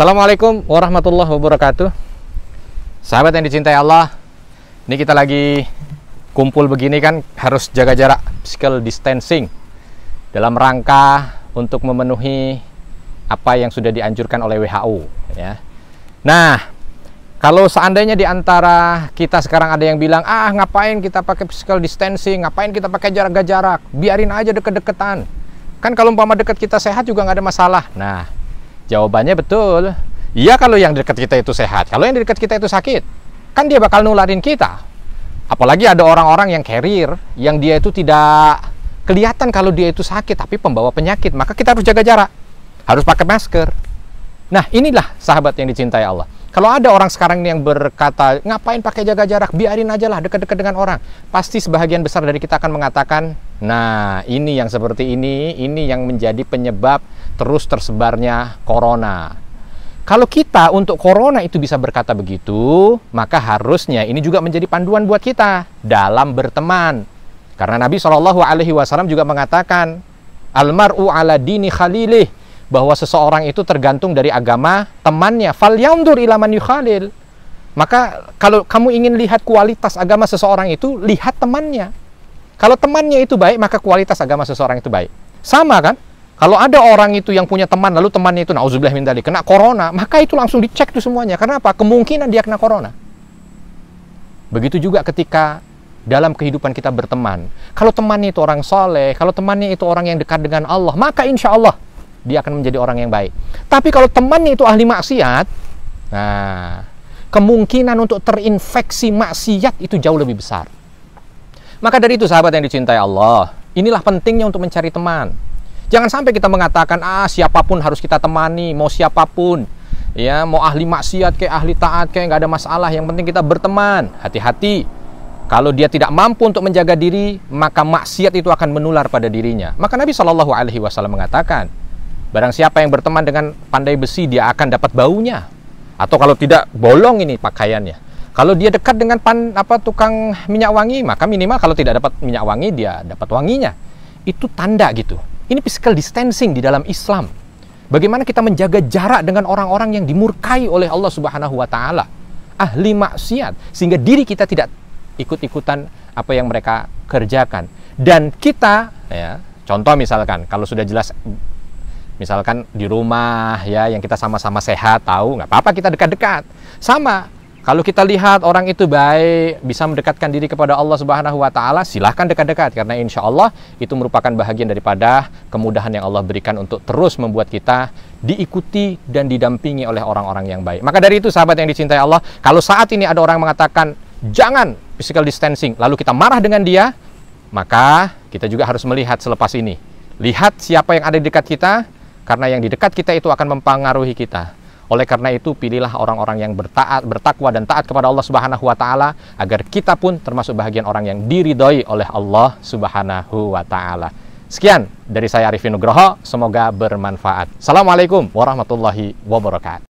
Assalamualaikum warahmatullahi wabarakatuh Sahabat yang dicintai Allah Ini kita lagi kumpul begini kan harus jaga jarak physical distancing Dalam rangka untuk memenuhi apa yang sudah dianjurkan oleh WHO ya. Nah kalau seandainya di antara kita sekarang ada yang bilang Ah ngapain kita pakai physical distancing Ngapain kita pakai jarak jarak Biarin aja deket-deketan Kan kalau umpama deket kita sehat juga nggak ada masalah Nah Jawabannya betul. Iya kalau yang dekat kita itu sehat. Kalau yang dekat kita itu sakit, kan dia bakal nularin kita. Apalagi ada orang-orang yang carrier, yang dia itu tidak kelihatan kalau dia itu sakit, tapi pembawa penyakit. Maka kita harus jaga jarak, harus pakai masker. Nah inilah sahabat yang dicintai Allah. Kalau ada orang sekarang yang berkata, ngapain pakai jaga jarak, biarin aja lah dekat-dekat dengan orang. Pasti sebahagian besar dari kita akan mengatakan, nah ini yang seperti ini, ini yang menjadi penyebab terus tersebarnya corona. Kalau kita untuk corona itu bisa berkata begitu, maka harusnya ini juga menjadi panduan buat kita dalam berteman. Karena Nabi Shallallahu Alaihi Wasallam juga mengatakan, almaru ala dini khalilih bahwa seseorang itu tergantung dari agama temannya. Fal yandur ilaman yukhalil. Maka kalau kamu ingin lihat kualitas agama seseorang itu, lihat temannya. Kalau temannya itu baik, maka kualitas agama seseorang itu baik. Sama kan? Kalau ada orang itu yang punya teman, lalu temannya itu na'udzubillah min dalik, kena corona, maka itu langsung dicek tuh semuanya. Karena apa? Kemungkinan dia kena corona. Begitu juga ketika dalam kehidupan kita berteman. Kalau temannya itu orang soleh, kalau temannya itu orang yang dekat dengan Allah, maka insya Allah dia akan menjadi orang yang baik. Tapi kalau temannya itu ahli maksiat, nah, kemungkinan untuk terinfeksi maksiat itu jauh lebih besar. Maka dari itu sahabat yang dicintai Allah, inilah pentingnya untuk mencari teman. Jangan sampai kita mengatakan ah siapapun harus kita temani, mau siapapun. Ya, mau ahli maksiat kayak ahli taat kayak nggak ada masalah, yang penting kita berteman. Hati-hati. Kalau dia tidak mampu untuk menjaga diri, maka maksiat itu akan menular pada dirinya. Maka Nabi Shallallahu alaihi wasallam mengatakan, Barang siapa yang berteman dengan pandai besi, dia akan dapat baunya. Atau kalau tidak bolong ini pakaiannya. Kalau dia dekat dengan pan, apa tukang minyak wangi, maka minimal kalau tidak dapat minyak wangi, dia dapat wanginya. Itu tanda gitu. Ini physical distancing di dalam Islam. Bagaimana kita menjaga jarak dengan orang-orang yang dimurkai oleh Allah Subhanahu wa taala, ahli maksiat, sehingga diri kita tidak ikut-ikutan apa yang mereka kerjakan. Dan kita ya, contoh misalkan kalau sudah jelas misalkan di rumah ya yang kita sama-sama sehat tahu nggak apa-apa kita dekat-dekat sama kalau kita lihat orang itu baik bisa mendekatkan diri kepada Allah Subhanahu Wa Taala silahkan dekat-dekat karena insya Allah itu merupakan bahagian daripada kemudahan yang Allah berikan untuk terus membuat kita diikuti dan didampingi oleh orang-orang yang baik maka dari itu sahabat yang dicintai Allah kalau saat ini ada orang mengatakan jangan physical distancing lalu kita marah dengan dia maka kita juga harus melihat selepas ini lihat siapa yang ada di dekat kita karena yang di dekat kita itu akan mempengaruhi kita. Oleh karena itu, pilihlah orang-orang yang bertaat, bertakwa dan taat kepada Allah Subhanahu wa taala agar kita pun termasuk bagian orang yang diridhoi oleh Allah Subhanahu wa taala. Sekian dari saya Arifin Nugroho, semoga bermanfaat. Assalamualaikum warahmatullahi wabarakatuh.